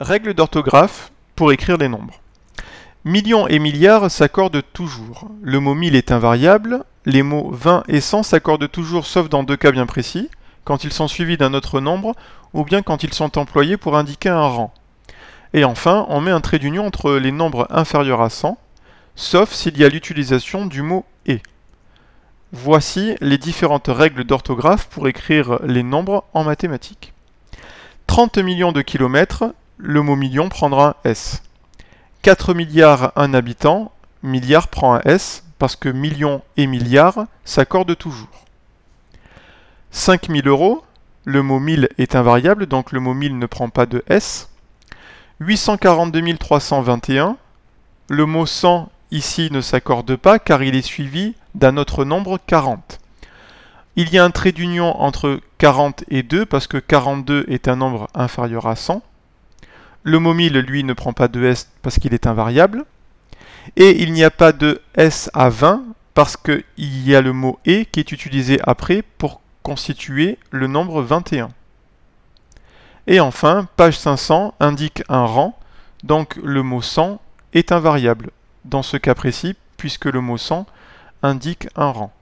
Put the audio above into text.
Règles d'orthographe pour écrire les nombres. Millions et milliards s'accordent toujours. Le mot 1000 est invariable. Les mots 20 et 100 s'accordent toujours sauf dans deux cas bien précis, quand ils sont suivis d'un autre nombre ou bien quand ils sont employés pour indiquer un rang. Et enfin, on met un trait d'union entre les nombres inférieurs à 100, sauf s'il y a l'utilisation du mot et. Voici les différentes règles d'orthographe pour écrire les nombres en mathématiques. 30 millions de kilomètres le mot million prendra un S. 4 milliards un habitant, milliard prend un S parce que million et milliard s'accordent toujours. 5000 euros, le mot mille » est invariable donc le mot mille » ne prend pas de S. 842 321, le mot 100 ici ne s'accorde pas car il est suivi d'un autre nombre 40. Il y a un trait d'union entre 40 et 2 parce que 42 est un nombre inférieur à 100. Le mot 1000, lui, ne prend pas de S parce qu'il est invariable. Et il n'y a pas de S à 20 parce qu'il y a le mot et qui est utilisé après pour constituer le nombre 21. Et enfin, page 500 indique un rang, donc le mot 100 est invariable, dans ce cas précis, puisque le mot 100 indique un rang.